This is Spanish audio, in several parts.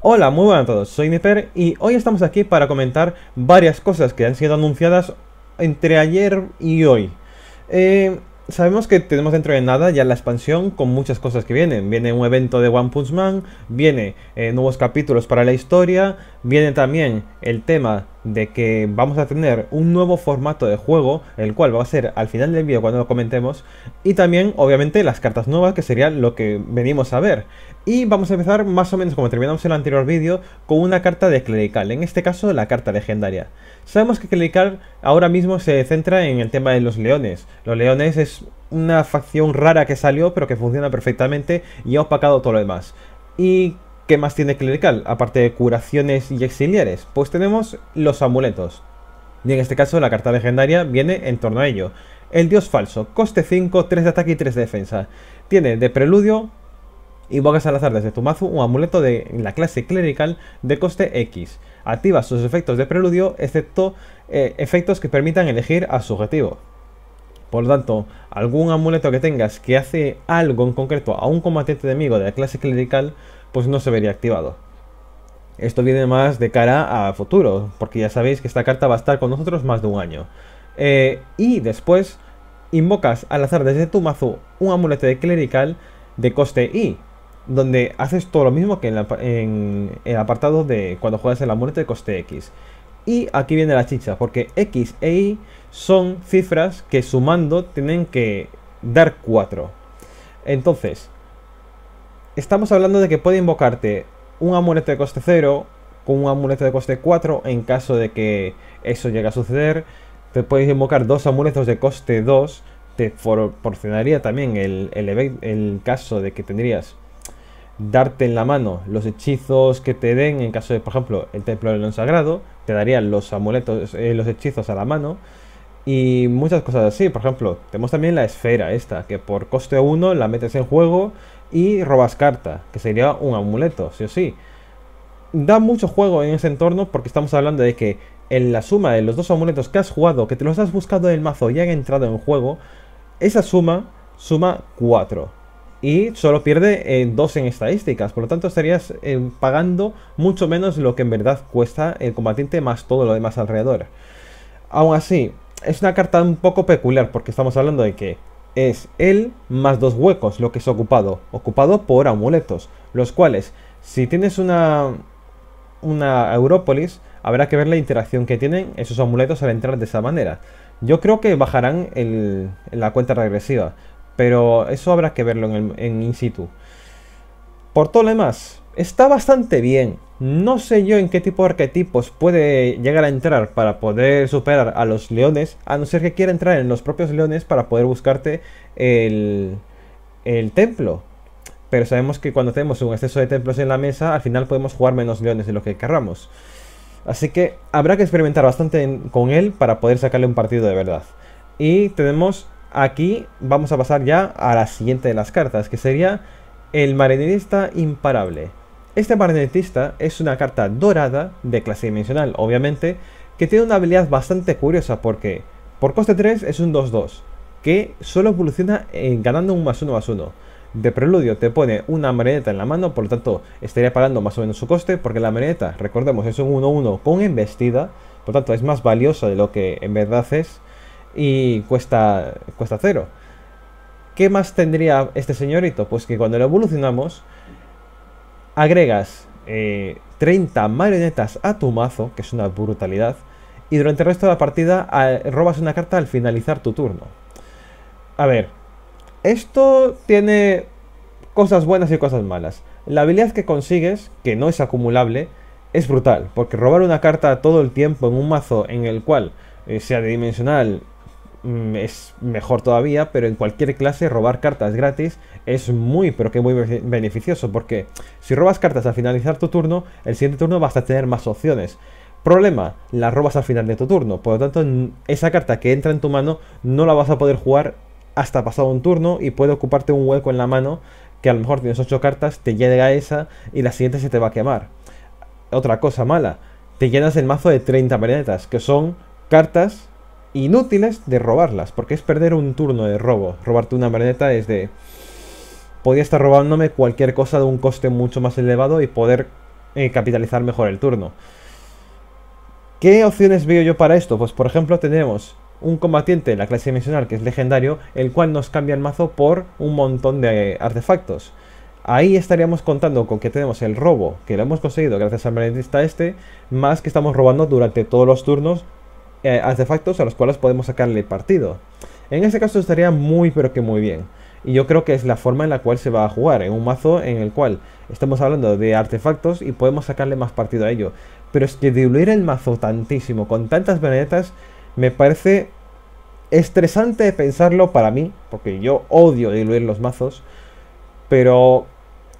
Hola, muy buenas a todos, soy Nifer y hoy estamos aquí para comentar varias cosas que han sido anunciadas entre ayer y hoy. Eh, sabemos que tenemos dentro de nada ya la expansión con muchas cosas que vienen. Viene un evento de One Punch Man, viene eh, nuevos capítulos para la historia, viene también el tema de que vamos a tener un nuevo formato de juego, el cual va a ser al final del vídeo cuando lo comentemos, y también obviamente las cartas nuevas que serían lo que venimos a ver. Y vamos a empezar más o menos como terminamos el anterior vídeo con una carta de clerical, en este caso la carta legendaria. Sabemos que clerical ahora mismo se centra en el tema de los leones. Los leones es una facción rara que salió pero que funciona perfectamente y ha opacado todo lo demás. Y ¿Qué más tiene clerical? Aparte de curaciones y exiliares, pues tenemos los amuletos. Y en este caso la carta legendaria viene en torno a ello. El dios falso, coste 5, 3 de ataque y 3 de defensa. Tiene de preludio, y invocas al azar desde tu mazo un amuleto de la clase clerical de coste X. Activa sus efectos de preludio, excepto eh, efectos que permitan elegir a su objetivo. Por lo tanto, algún amuleto que tengas que hace algo en concreto a un combatiente enemigo de la clase clerical pues no se vería activado. Esto viene más de cara a futuro, porque ya sabéis que esta carta va a estar con nosotros más de un año. Eh, y después invocas al azar desde tu mazo un amuleto de clerical de coste I, donde haces todo lo mismo que en, el apartado de cuando juegas el amuleto de coste X. Y aquí viene la chicha, porque X e Y son cifras que sumando tienen que dar 4. Entonces, Estamos hablando de que puede invocarte un amuleto de coste 0, con un amuleto de coste 4, en caso de que eso llegue a suceder. Te puedes invocar dos amuletos de coste 2, te proporcionaría también el, el, caso de que tendrías darte en la mano los hechizos que te den en caso de, por ejemplo, el templo del sagrado, te darían los amuletos, eh, los hechizos a la mano y muchas cosas así. Por ejemplo, tenemos también la esfera esta, que por coste 1 la metes en juego y robas carta, que sería un amuleto, sí o sí. Da mucho juego en ese entorno porque estamos hablando de que en la suma de los dos amuletos que has jugado, que te los has buscado en el mazo y han entrado en juego, esa suma suma 4. Y solo pierde 2 en estadísticas, por lo tanto estarías eh, pagando mucho menos lo que en verdad cuesta el combatiente más todo lo demás alrededor. Aún así, es una carta un poco peculiar porque estamos hablando de que es el más dos huecos, lo que es ocupado, ocupado por amuletos, los cuales, si tienes una, una Europolis, habrá que ver la interacción que tienen esos amuletos al entrar de esa manera. Yo creo que bajarán el, la cuenta regresiva, pero eso habrá que verlo en, en in situ. Por todo lo demás, está bastante bien. No sé yo en qué tipo de arquetipos puede llegar a entrar para poder superar a los leones, a no ser que quiera entrar en los propios leones para poder buscarte el, el templo. Pero sabemos que cuando tenemos un exceso de templos en la mesa, al final podemos jugar menos leones de lo que querramos. Así que habrá que experimentar bastante con él para poder sacarle un partido de verdad. Y tenemos aquí, vamos a pasar ya a la siguiente de las cartas, que sería el marinerista imparable. Este marionetista es una carta dorada de clase dimensional, obviamente, que tiene una habilidad bastante curiosa porque por coste 3 es un 2-2, que solo evoluciona eh, ganando un más 1 1. De preludio te pone una marioneta en la mano, por lo tanto estaría pagando más o menos su coste, porque la marioneta, recordemos, es un 1-1 con embestida, por lo tanto es más valiosa de lo que en verdad es, y cuesta, cuesta 0. ¿Qué más tendría este señorito? Pues que cuando lo evolucionamos, Agregas 30 eh, marionetas a tu mazo, que es una brutalidad, y durante el resto de la partida robas una carta al finalizar tu turno. A ver, esto tiene cosas buenas y cosas malas. La habilidad que consigues, que no es acumulable, es brutal, porque robar una carta todo el tiempo en un mazo en el cual eh, sea de dimensional Mm, es mejor todavía, pero en cualquier clase robar cartas gratis es muy, pero que muy beneficioso, porque si robas cartas al finalizar tu turno, el siguiente turno vas a tener más opciones. Problema, las robas al final de tu turno, por lo tanto esa carta que entra en tu mano no la vas a poder jugar hasta pasado un turno y puede ocuparte un hueco en la mano que a lo mejor tienes 8 cartas, te llega esa y la siguiente se te va a quemar. Otra cosa mala, te llenas el mazo de 30 planetas, que son cartas inútiles de robarlas, porque es perder un turno de robo. Robarte una marioneta es de... Podría estar robándome cualquier cosa de un coste mucho más elevado y poder eh, capitalizar mejor el turno. ¿Qué opciones veo yo para esto? Pues por ejemplo tenemos un combatiente de la clase dimensional que es legendario, el cual nos cambia el mazo por un montón de artefactos. Ahí estaríamos contando con que tenemos el robo, que lo hemos conseguido gracias al marionetista este, más que estamos robando durante todos los turnos eh, artefactos a los cuales podemos sacarle partido. En ese caso estaría muy pero que muy bien. Y yo creo que es la forma en la cual se va a jugar, en un mazo en el cual estamos hablando de artefactos y podemos sacarle más partido a ello. Pero es que diluir el mazo tantísimo con tantas planetas me parece estresante pensarlo para mí, porque yo odio diluir los mazos. Pero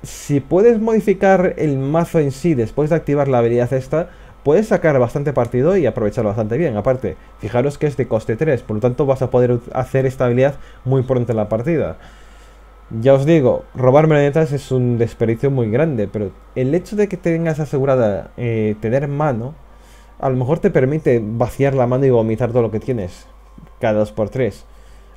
si puedes modificar el mazo en sí después de activar la habilidad esta, puedes sacar bastante partido y aprovechar bastante bien. Aparte, fijaros que es de coste 3, por lo tanto vas a poder hacer estabilidad muy pronto en la partida. Ya os digo, robar manetas es un desperdicio muy grande, pero el hecho de que tengas asegurada eh, tener mano, a lo mejor te permite vaciar la mano y vomitar todo lo que tienes, cada 2x3.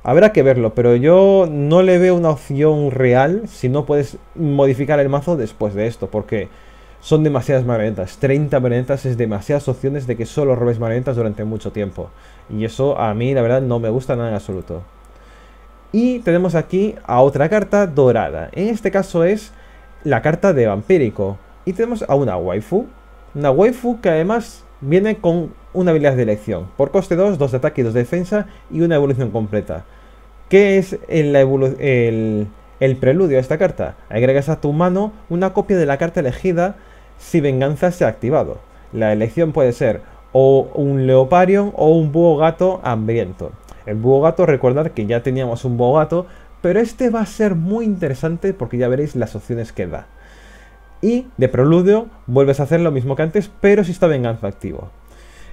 Habrá que verlo, pero yo no le veo una opción real si no puedes modificar el mazo después de esto, porque son demasiadas marionetas. 30 marionetas es demasiadas opciones de que solo robes marionetas durante mucho tiempo. Y eso a mí, la verdad, no me gusta nada en absoluto. Y tenemos aquí a otra carta dorada. En este caso es la carta de vampírico. Y tenemos a una waifu. Una waifu que además viene con una habilidad de elección. Por coste 2, 2 de ataque y 2 de defensa y una evolución completa. ¿Qué es el, el preludio a esta carta? Agregas a tu mano una copia de la carta elegida si venganza se ha activado. La elección puede ser o un leoparion o un búho gato hambriento. El búho gato, recordad que ya teníamos un búho gato, pero este va a ser muy interesante porque ya veréis las opciones que da. Y de preludio vuelves a hacer lo mismo que antes, pero si está venganza activo.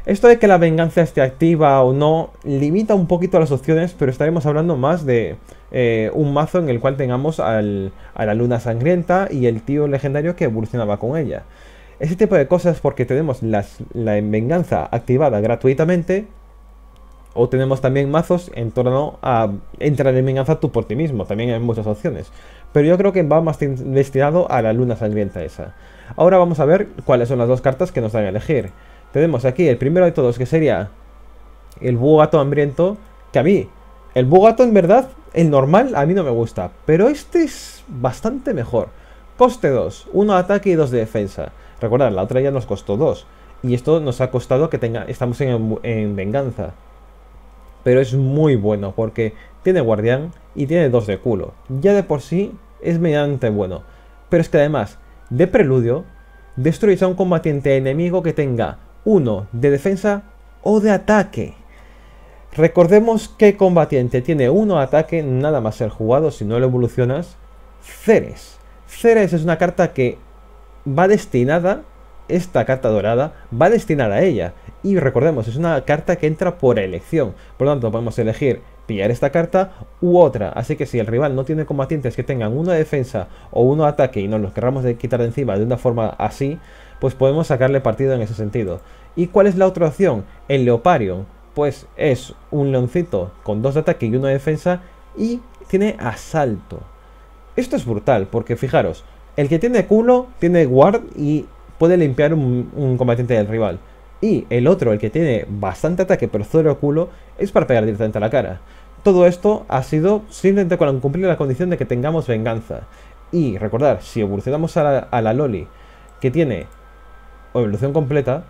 Esto de que la venganza esté activa o no limita un poquito las opciones, pero estaremos hablando más de eh, un mazo en el cual tengamos a la luna sangrienta y el tío legendario que evolucionaba con ella. Ese tipo de cosas porque tenemos las, la venganza activada gratuitamente o tenemos también mazos en torno a entrar en venganza tú por ti mismo, también hay muchas opciones. Pero yo creo que va más destinado a la luna sangrienta esa. Ahora vamos a ver cuáles son las dos cartas que nos dan a elegir. Tenemos aquí el primero de todos que sería el búho gato hambriento, que a mí el búho gato en verdad el normal a mí no me gusta, pero este es bastante mejor. Coste 2, 1 ataque y 2 de defensa. Recordad, la otra ya nos costó 2. Y esto nos ha costado que tenga, estamos en, venganza. Pero es muy bueno porque tiene guardián y tiene 2 de culo. Ya de por sí es mediante bueno. Pero es que además, de preludio, destruyes a un combatiente enemigo que tenga 1 de defensa o de ataque. Recordemos que combatiente tiene uno ataque nada más ser jugado, si no lo evolucionas, Ceres. Ceres es una carta que va destinada, esta carta dorada, va destinada a ella. Y recordemos, es una carta que entra por elección. Por lo tanto, podemos elegir pillar esta carta u otra. Así que si el rival no tiene combatientes que tengan una defensa o uno ataque y nos los querramos quitar de encima de una forma así, pues podemos sacarle partido en ese sentido. ¿Y cuál es la otra opción? El Leoparion pues es un leoncito con dos de ataque y uno de defensa y tiene asalto. Esto es brutal, porque fijaros, el que tiene culo tiene guard y puede limpiar un, combatiente del rival. Y el otro, el que tiene bastante ataque pero cero culo, es para pegar directamente a la cara. Todo esto ha sido simplemente con cumplir la condición de que tengamos venganza. Y recordar, si evolucionamos a la, a la Loli, que tiene evolución completa,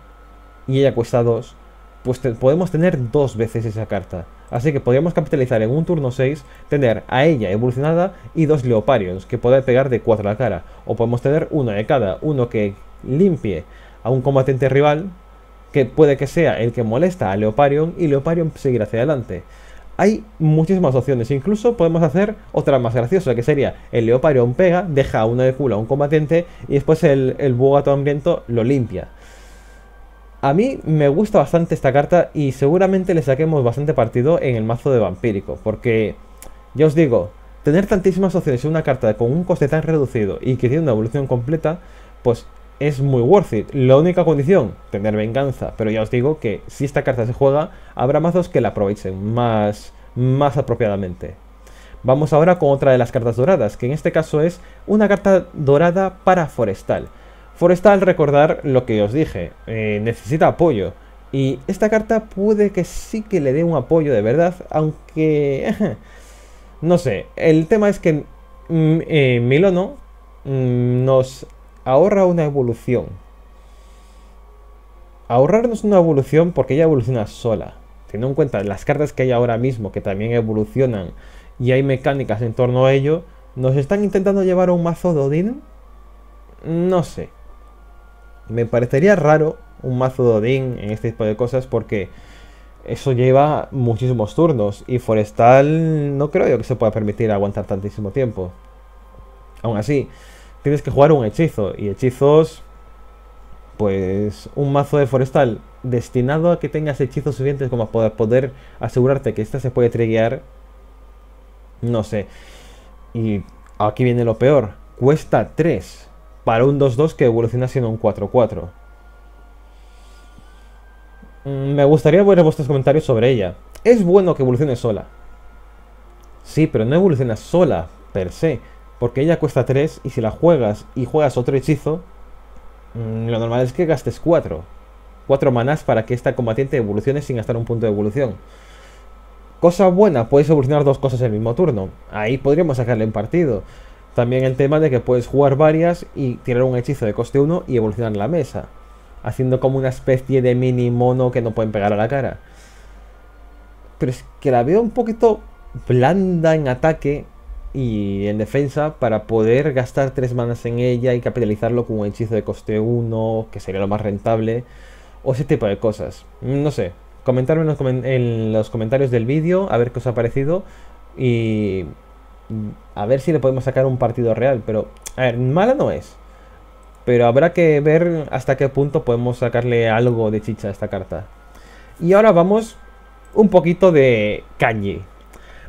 y ella cuesta 2, pues podemos tener dos veces esa carta. Así que podríamos capitalizar en un turno 6, tener a ella evolucionada y dos Leoparions, que puede pegar de 4 a la cara. O podemos tener uno de cada, uno que limpie a un combatente rival, que puede que sea el que molesta a Leoparion, y Leoparion seguir hacia adelante. Hay muchísimas opciones, incluso podemos hacer otra más graciosa, que sería el Leoparion pega, deja una de culo a un combatente y después el, el Bogato hambriento lo limpia. A mí me gusta bastante esta carta y seguramente le saquemos bastante partido en el mazo de vampírico, porque ya os digo, tener tantísimas opciones en una carta con un coste tan reducido y que tiene una evolución completa, pues es muy worth it. La única condición, tener venganza, pero ya os digo que si esta carta se juega, habrá mazos que la aprovechen más, más apropiadamente. Vamos ahora con otra de las cartas doradas, que en este caso es una carta dorada para forestal. Forestal, recordar lo que os dije, eh, necesita apoyo. Y esta carta puede que sí que le dé un apoyo de verdad, aunque... no sé, el tema es que mm, eh, Milono mm, nos ahorra una evolución. Ahorrarnos una evolución porque ella evoluciona sola. Teniendo en cuenta las cartas que hay ahora mismo que también evolucionan y hay mecánicas en torno a ello, ¿nos están intentando llevar a un mazo de No sé. Me parecería raro un mazo de Odín en este tipo de cosas porque eso lleva muchísimos turnos y Forestal no creo yo que se pueda permitir aguantar tantísimo tiempo. Aún así, tienes que jugar un hechizo y hechizos... Pues un mazo de Forestal destinado a que tengas hechizos suficientes como para poder asegurarte que esta se puede triguear. No sé. Y aquí viene lo peor. Cuesta 3 para un 2-2 que evoluciona siendo un 4-4. Mm, me gustaría ver vuestros comentarios sobre ella. Es bueno que evolucione sola. Sí, pero no evoluciona sola, per se. Porque ella cuesta 3 y si la juegas y juegas otro hechizo, mm, lo normal es que gastes 4. 4 manas para que esta combatiente evolucione sin gastar un punto de evolución. Cosa buena, podéis evolucionar dos cosas en el mismo turno. Ahí podríamos sacarle un partido. También el tema de que puedes jugar varias y tirar un hechizo de coste 1 y evolucionar la mesa, haciendo como una especie de mini mono que no pueden pegar a la cara. Pero es que la veo un poquito blanda en ataque y en defensa para poder gastar 3 manas en ella y capitalizarlo con un hechizo de coste 1, que sería lo más rentable, o ese tipo de cosas. Mm, no sé, comentarme en los comentarios del vídeo a ver qué os ha parecido y a ver si le podemos sacar un partido real. Pero, a ver, mala no es. Pero habrá que ver hasta qué punto podemos sacarle algo de chicha a esta carta. Y ahora vamos un poquito de kanji.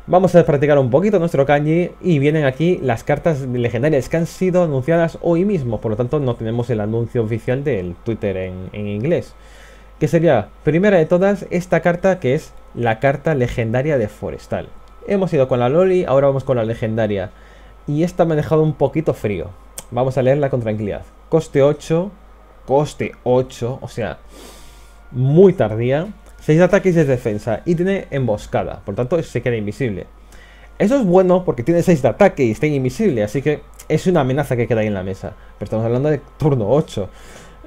Vamos a practicar un poquito nuestro kanji y vienen aquí las cartas legendarias que han sido anunciadas hoy mismo. Por lo tanto, no tenemos el anuncio oficial del Twitter en, en inglés. Que sería, primera de todas, esta carta que es la carta legendaria de Forestal. Hemos ido con la Loli, ahora vamos con la legendaria. Y esta me ha dejado un poquito frío. Vamos a leerla con tranquilidad. Coste 8. Coste 8. O sea, muy tardía. 6 de ataque y 6 de defensa. Y tiene emboscada. Por tanto, se queda invisible. Eso es bueno porque tiene 6 de ataque y está invisible. Así que es una amenaza que queda ahí en la mesa. Pero estamos hablando de turno 8.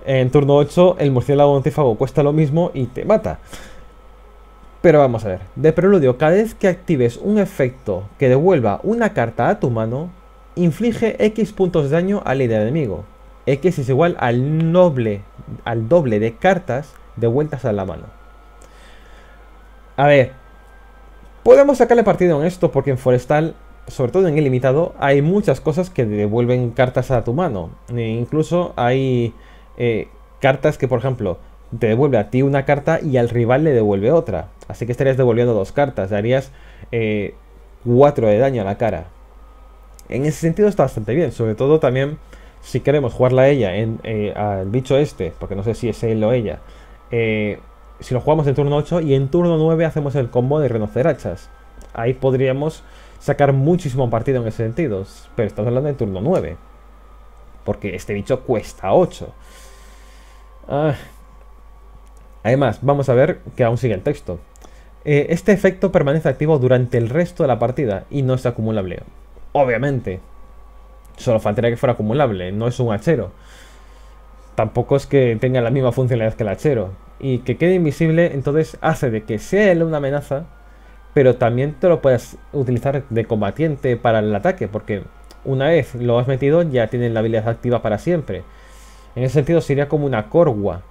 En turno 8 el murciélago antífago cuesta lo mismo y te mata. Pero vamos a ver, de preludio, cada vez que actives un efecto que devuelva una carta a tu mano, inflige X puntos de daño al líder enemigo. X es igual al doble, al doble de cartas devueltas a la mano. A ver, podemos sacarle partido en esto porque en Forestal, sobre todo en Ilimitado, hay muchas cosas que devuelven cartas a tu mano. E incluso hay eh, cartas que, por ejemplo, te devuelve a ti una carta y al rival le devuelve otra. Así que estarías devolviendo dos cartas, darías 4 eh, de daño a la cara. En ese sentido está bastante bien, sobre todo también si queremos jugarla a ella, en, eh, al bicho este, porque no sé si es él o ella. Eh, si lo jugamos en turno 8 y en turno 9 hacemos el combo de hachas. Ahí podríamos sacar muchísimo partido en ese sentido, pero estamos hablando de turno 9. Porque este bicho cuesta 8. Ah, Además, vamos a ver que aún sigue el texto. Eh, este efecto permanece activo durante el resto de la partida y no es acumulable. Obviamente. Solo faltaría que fuera acumulable, no es un hachero. Tampoco es que tenga la misma funcionalidad que el hachero. Y que quede invisible, entonces hace de que sea él una amenaza, pero también te lo puedes utilizar de combatiente para el ataque, porque una vez lo has metido ya tiene la habilidad activa para siempre. En ese sentido sería como una corgua.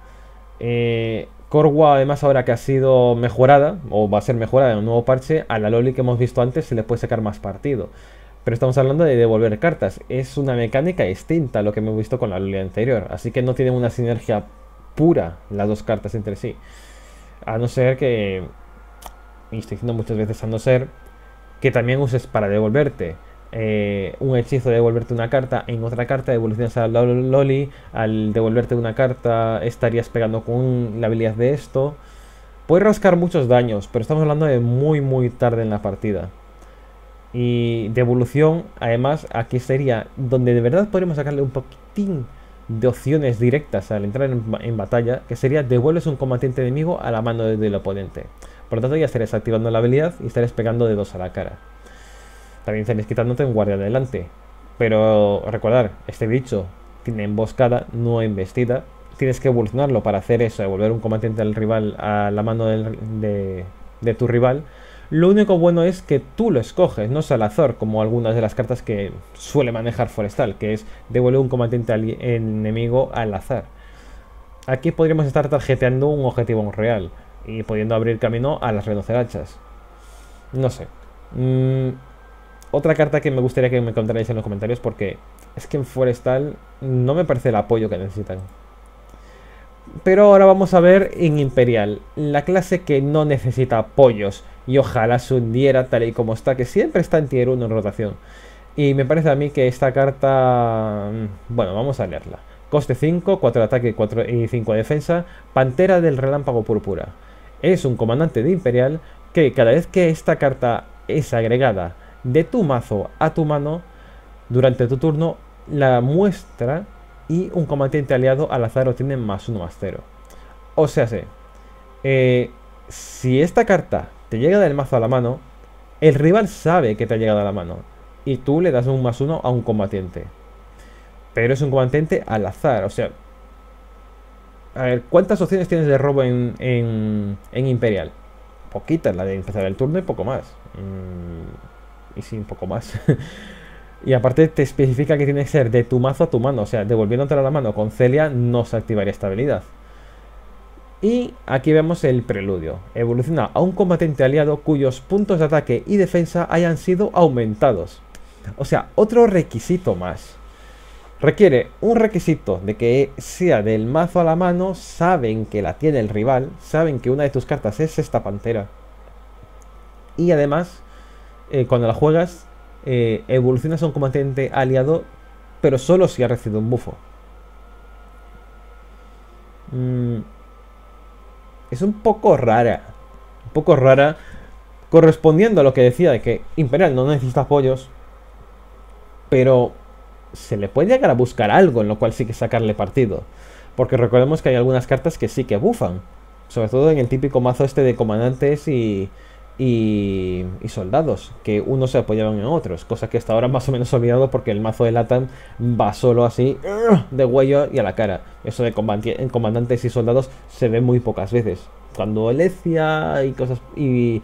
Eh, Corwa, además, ahora que ha sido mejorada, o va a ser mejorada en un nuevo parche, a la Loli que hemos visto antes se le puede sacar más partido. Pero estamos hablando de devolver cartas. Es una mecánica distinta a lo que hemos visto con la Loli anterior. Así que no tienen una sinergia pura las dos cartas entre sí. A no ser que, y estoy diciendo muchas veces a no ser, que también uses para devolverte eh, un hechizo de devolverte una carta en otra carta, evolución a Loli, al devolverte una carta estarías pegando con la habilidad de esto. Puede rascar muchos daños, pero estamos hablando de muy muy tarde en la partida. Y de evolución, además, aquí sería donde de verdad podríamos sacarle un poquitín de opciones directas al entrar en, batalla, que sería devuelves un combatiente enemigo a la mano del oponente. Por lo tanto, ya estarías activando la habilidad y estarías pegando de dos a la cara. También estaréis quitándote en guardia adelante. Pero recordar, este bicho tiene emboscada, no embestida. Tienes que evolucionarlo para hacer eso, devolver un combatiente al rival a la mano de, tu rival. Lo único bueno es que tú lo escoges, no al azar, como algunas de las cartas que suele manejar Forestal, que es devolver un combatiente al enemigo al azar. Aquí podríamos estar tarjeteando un objetivo real y pudiendo abrir camino a las renocerachas. No sé. Mm, otra carta que me gustaría que me contarais en los comentarios porque es que en Forestal no me parece el apoyo que necesitan. Pero ahora vamos a ver en Imperial, la clase que no necesita apoyos y ojalá se hundiera tal y como está, que siempre está en tier 1 en rotación. Y me parece a mí que esta carta... Mm, bueno, vamos a leerla. Coste 5, 4 de ataque y 5 de defensa, Pantera del Relámpago Púrpura. Es un comandante de Imperial que cada vez que esta carta es agregada de tu mazo a tu mano durante tu turno la muestra y un combatiente aliado al azar obtiene más uno más 0. O sea, eh, si esta carta te llega del mazo a la mano, el rival sabe que te ha llegado a la mano y tú le das un más uno a un combatiente. Pero es un combatiente al azar, o sea... A ver, ¿cuántas opciones tienes de robo en, Imperial? Poquita, la de empezar el turno y poco más. Mm, y sin poco más. y aparte te especifica que tiene que ser de tu mazo a tu mano, o sea, devolviéndotela a la mano con Celia no se activaría esta habilidad. Y aquí vemos el preludio. Evoluciona a un combatiente aliado cuyos puntos de ataque y defensa hayan sido aumentados. O sea, otro requisito más. Requiere un requisito de que sea del mazo a la mano, saben que la tiene el rival, saben que una de tus cartas es esta pantera. Y además eh, cuando la juegas, eh, evolucionas a un combatiente aliado, pero solo si ha recibido un bufo. Mm, es un poco rara. Un poco rara. Correspondiendo a lo que decía de que Imperial no necesita apoyos. Pero se le puede llegar a buscar algo en lo cual sí que sacarle partido. Porque recordemos que hay algunas cartas que sí que bufan. Sobre todo en el típico mazo este de comandantes y y, soldados, que unos se apoyaban en otros, cosa que hasta ahora más o menos olvidado porque el mazo de Latam va solo así, de huello y a la cara. Eso de comandantes y soldados se ve muy pocas veces. Cuando Elecia y cosas. Y,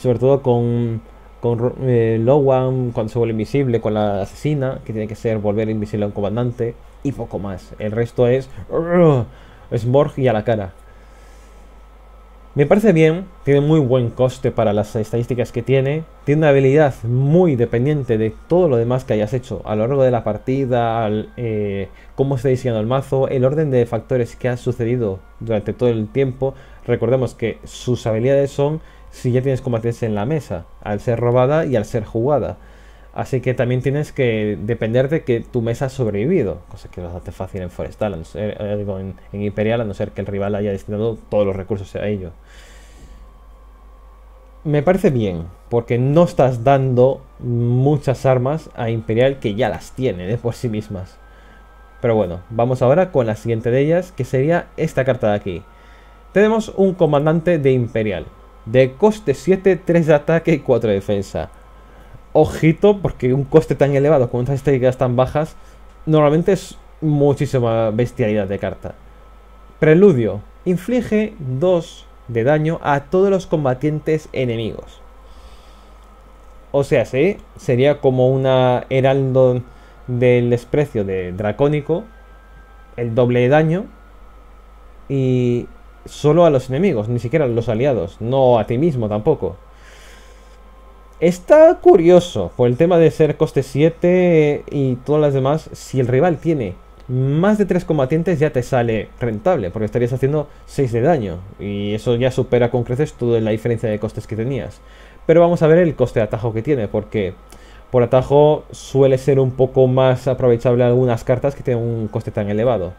sobre todo con, con eh, Lowan, cuando se vuelve invisible, con la asesina, que tiene que ser volver invisible a un comandante, y poco más. El resto es. Smorg y a la cara. Me parece bien, tiene muy buen coste para las estadísticas que tiene, tiene una habilidad muy dependiente de todo lo demás que hayas hecho a lo largo de la partida, eh, cómo está diseñado el mazo, el orden de factores que ha sucedido durante todo el tiempo. Recordemos que sus habilidades son si ya tienes combates en la mesa, al ser robada y al ser jugada. Así que también tienes que depender de que tu mesa ha sobrevivido, cosa que no es fácil en Forestal, no eh, en, Imperial, a no ser que el rival haya destinado todos los recursos a ello. Me parece bien, porque no estás dando muchas armas a Imperial que ya las tiene de eh, por sí mismas. Pero bueno, vamos ahora con la siguiente de ellas, que sería esta carta de aquí. Tenemos un comandante de Imperial, de coste 7, 3 de ataque y 4 de defensa Ojito, porque un coste tan elevado con unas estadísticas tan bajas, normalmente es muchísima bestialidad de carta. Preludio. Inflige 2 de daño a todos los combatientes enemigos. O sea, sí, sería como una heraldo del desprecio de Dracónico, el doble de daño, y solo a los enemigos, ni siquiera a los aliados, no a ti mismo tampoco. Está curioso por el tema de ser coste 7 y todas las demás. Si el rival tiene más de 3 combatientes ya te sale rentable, porque estarías haciendo 6 de daño. Y eso ya supera con creces toda la diferencia de costes que tenías. Pero vamos a ver el coste de atajo que tiene, porque por atajo suele ser un poco más aprovechable algunas cartas que tienen un coste tan elevado.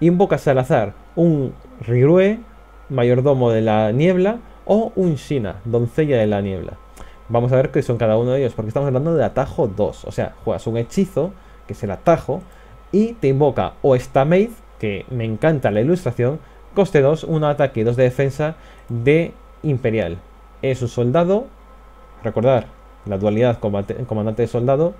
Invocas al azar un Rirue, mayordomo de la niebla, o un Shina, doncella de la niebla. Vamos a ver qué son cada uno de ellos, porque estamos hablando de atajo 2. O sea, juegas un hechizo, que es el atajo, y te invoca o esta maid, que me encanta la ilustración, coste 2, 1 ataque y 2 de defensa de Imperial. Es un soldado, recordar la dualidad comandante-soldado, de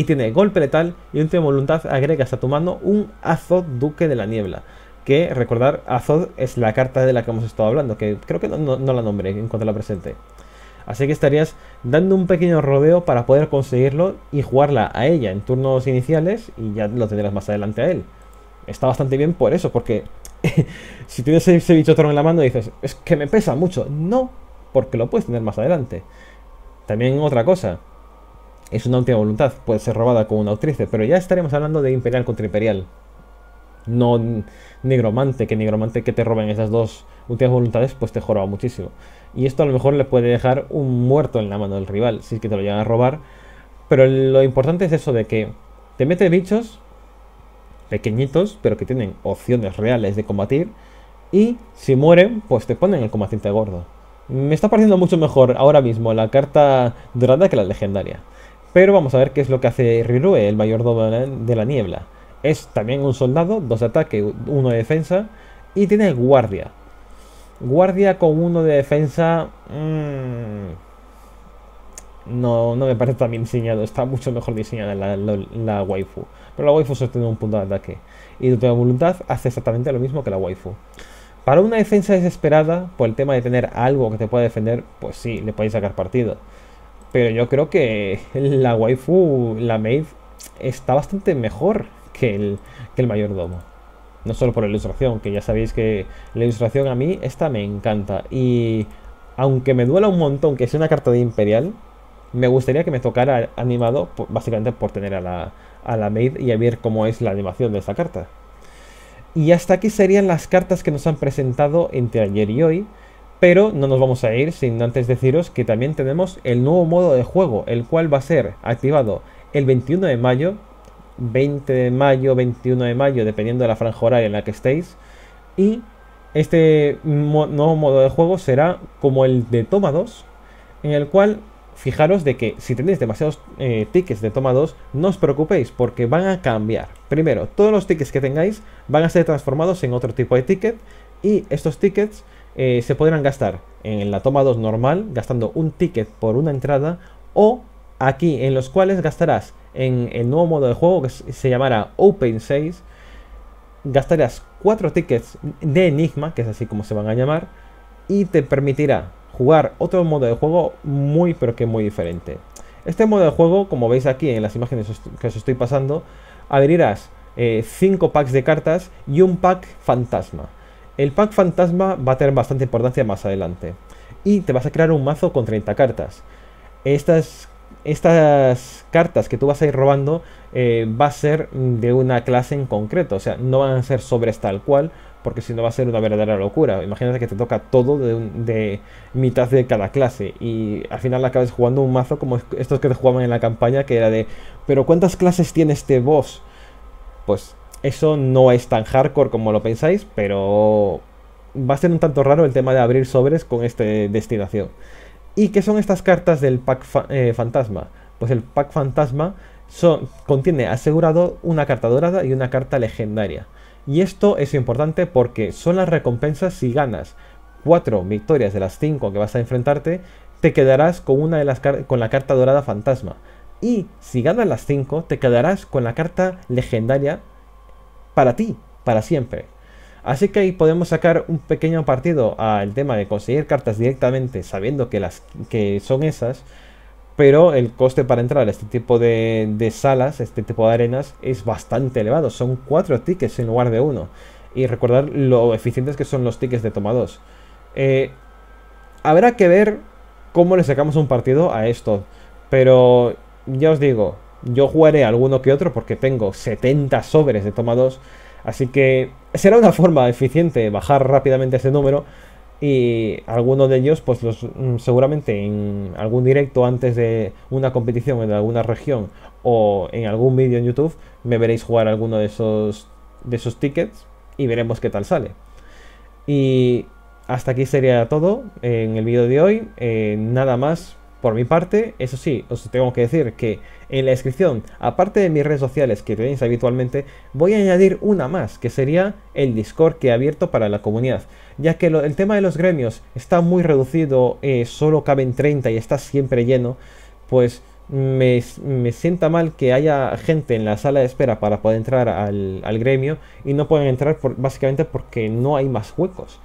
y tiene golpe letal y última voluntad agregas a tu mano un Azod Duque de la Niebla. Que recordar, Azod es la carta de la que hemos estado hablando, que creo que no, la nombré en cuanto la presente. Así que estarías dando un pequeño rodeo para poder conseguirlo y jugarla a ella en turnos iniciales y ya lo tendrás más adelante a él. Está bastante bien por eso, porque si tienes ese trono en la mano y dices, es que me pesa mucho. No, porque lo puedes tener más adelante. También otra cosa, es una última voluntad, puede ser robada con una autrice, pero ya estaremos hablando de Imperial contra Imperial no negromante, que negromante que te roben esas dos últimas voluntades, pues te joroba muchísimo. Y esto a lo mejor le puede dejar un muerto en la mano del rival, si es que te lo llegan a robar. Pero lo importante es eso de que te mete bichos pequeñitos, pero que tienen opciones reales de combatir. Y si mueren, pues te ponen el combatiente gordo. Me está pareciendo mucho mejor ahora mismo la carta dorada que la legendaria. Pero vamos a ver qué es lo que hace Rirue, el mayordomo de la niebla. Es también un soldado, dos de ataque, uno de defensa. Y tiene guardia. Guardia con uno de defensa. Mm, no, no me parece tan bien diseñado. Está mucho mejor diseñada la, waifu. Pero la waifu tiene un punto de ataque. Y de voluntad hace exactamente lo mismo que la waifu. Para una defensa desesperada, por el tema de tener algo que te pueda defender, pues sí, le podéis sacar partido. Pero yo creo que la waifu, la maid, está bastante mejor que el, que el mayordomo. No solo por la ilustración, que ya sabéis que la ilustración a mí esta me encanta. Y aunque me duela un montón que sea una carta de Imperial, me gustaría que me tocara animado, básicamente por tener a la, a la maid y a ver cómo es la animación de esta carta. Y hasta aquí serían las cartas que nos han presentado entre ayer y hoy. Pero no nos vamos a ir sin antes deciros que también tenemos el nuevo modo de juego, el cual va a ser activado el 21 de mayo 20 de mayo, 21 de mayo, dependiendo de la franja horaria en la que estéis. Y este nuevo modo de juego será como el de Toma 2, en el cual fijaros de que si tenéis demasiados eh, tickets de toma 2, no os preocupéis porque van a cambiar. Primero, todos los tickets que tengáis van a ser transformados en otro tipo de ticket y estos tickets eh, se podrán gastar en la toma 2 normal, gastando un ticket por una entrada o aquí en los cuales gastarás en el nuevo modo de juego que se llamará Open 6. Gastarás 4 tickets de Enigma, que es así como se van a llamar, y te permitirá jugar otro modo de juego muy pero que muy diferente. Este modo de juego, como veis aquí en las imágenes que os estoy pasando, abrirás 5 eh, packs de cartas y un pack fantasma. El pack fantasma va a tener bastante importancia más adelante. Y te vas a crear un mazo con 30 cartas. Estas estas cartas que tú vas a ir robando eh, va a ser de una clase en concreto. O sea, no van a ser sobres tal cual, porque si no va a ser una verdadera locura. Imagínate que te toca todo de, de, mitad de cada clase y al final acabas jugando un mazo como estos que te jugaban en la campaña, que era de, pero ¿cuántas clases tiene este boss? Pues eso no es tan hardcore como lo pensáis, pero va a ser un tanto raro el tema de abrir sobres con esta destinación. ¿Y qué son estas cartas del pack eh, fantasma? Pues el pack fantasma contiene asegurado una carta dorada y una carta legendaria. Y esto es importante porque son las recompensas si ganas 4 victorias de las 5 que vas a enfrentarte, te quedarás con, una de las con la carta dorada fantasma. Y si ganas las 5, te quedarás con la carta legendaria para ti, para siempre. Así que ahí podemos sacar un pequeño partido al tema de conseguir cartas directamente sabiendo que, las, que son esas. Pero el coste para entrar a este tipo de, salas, este tipo de arenas, es bastante elevado. Son cuatro tickets en lugar de uno. Y recordar lo eficientes que son los tickets de toma 2. Eh, habrá que ver cómo le sacamos un partido a esto. Pero ya os digo, yo jugaré alguno que otro porque tengo 70 sobres de toma 2. Así que será una forma eficiente de bajar rápidamente ese número y alguno de ellos pues los mm, seguramente en algún directo antes de una competición en alguna región o en algún vídeo en YouTube me veréis jugar alguno de esos de esos tickets y veremos qué tal sale. Y hasta aquí sería todo en el vídeo de hoy. Eh, nada más por mi parte, eso sí, os tengo que decir que en la descripción, aparte de mis redes sociales que tenéis habitualmente, voy a añadir una más, que sería el Discord que he abierto para la comunidad, ya que el tema de los gremios está muy reducido, eh, solo caben 30 y está siempre lleno, pues me, sienta mal que haya gente en la sala de espera para poder entrar al, gremio y no pueden entrar básicamente porque no hay más huecos.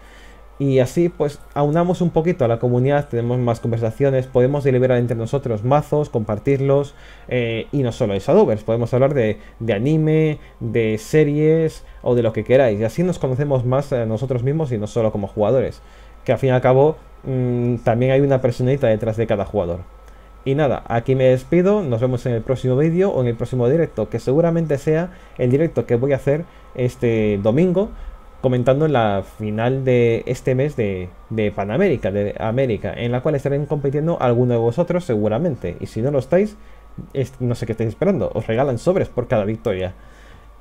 Y así pues aunamos un poquito a la comunidad, tenemos más conversaciones, podemos deliberar entre nosotros mazos, compartirlos eh, y no solo es podemos hablar de, anime, de series o de lo que queráis. Y así nos conocemos más a eh, nosotros mismos y no solo como jugadores, que al fin y al cabo mm, también hay una personita detrás de cada jugador. Y nada, aquí me despido, nos vemos en el próximo vídeo o en el próximo directo, que seguramente sea el directo que voy a hacer este domingo comentando la final de este mes de, Panamérica, de América, en la cual estarán compitiendo alguno de vosotros seguramente. Y si no lo estáis, no sé qué estáis esperando. Os regalan sobres por cada victoria.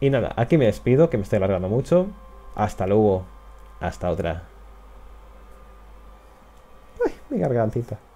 Y nada, aquí me despido, que me estoy alargando mucho. Hasta luego. Hasta otra. Ay, mi gargantita.